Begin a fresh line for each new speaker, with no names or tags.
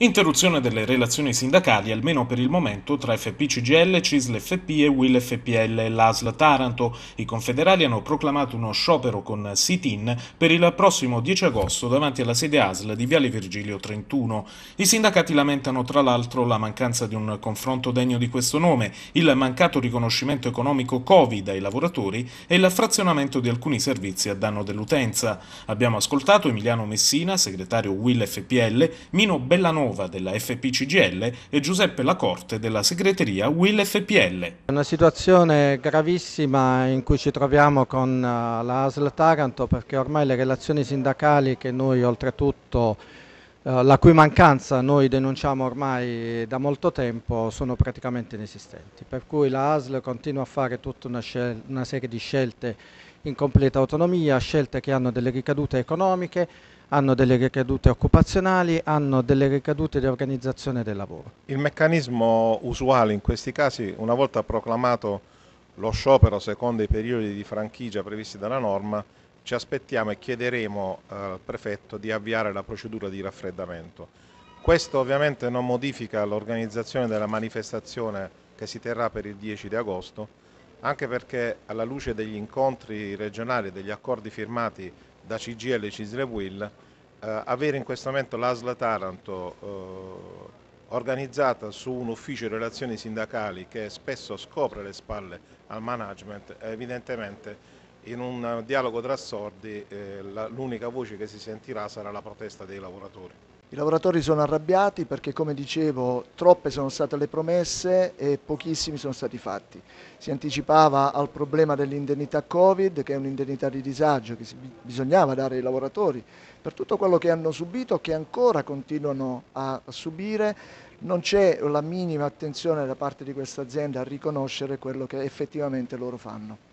Interruzione delle relazioni sindacali, almeno per il momento, tra FPCGL, CISL FP e Will FPL e l'ASL Taranto. I confederali hanno proclamato uno sciopero con sit-in per il prossimo 10 agosto davanti alla sede ASL di Viale Virgilio 31. I sindacati lamentano tra l'altro la mancanza di un confronto degno di questo nome, il mancato riconoscimento economico Covid ai lavoratori e il frazionamento di alcuni servizi a danno dell'utenza. Abbiamo ascoltato Emiliano Messina, segretario Will FPL, Mino Bellanova Casanova della FPCGL e Giuseppe Lacorte della segreteria Will FPL.
È una situazione gravissima in cui ci troviamo con eh, la ASL Taranto perché ormai le relazioni sindacali che noi oltretutto eh, la cui mancanza noi denunciamo ormai da molto tempo sono praticamente inesistenti, per cui la ASL continua a fare tutta una, una serie di scelte in completa autonomia, scelte che hanno delle ricadute economiche, hanno delle ricadute occupazionali, hanno delle ricadute di organizzazione del lavoro.
Il meccanismo usuale in questi casi, una volta proclamato lo sciopero secondo i periodi di franchigia previsti dalla norma, ci aspettiamo e chiederemo eh, al prefetto di avviare la procedura di raffreddamento. Questo ovviamente non modifica l'organizzazione della manifestazione che si terrà per il 10 di agosto, anche perché alla luce degli incontri regionali e degli accordi firmati da CGL e Cisle Will, eh, avere in questo momento l'ASLA Taranto eh, organizzata su un ufficio di relazioni sindacali che spesso scopre le spalle al management è evidentemente in un dialogo tra sordi eh, l'unica voce che si sentirà sarà la protesta dei lavoratori.
I lavoratori sono arrabbiati perché, come dicevo, troppe sono state le promesse e pochissimi sono stati fatti. Si anticipava al problema dell'indennità Covid, che è un'indennità di disagio che bisognava dare ai lavoratori per tutto quello che hanno subito, e che ancora continuano a subire. Non c'è la minima attenzione da parte di questa azienda a riconoscere quello che effettivamente loro fanno.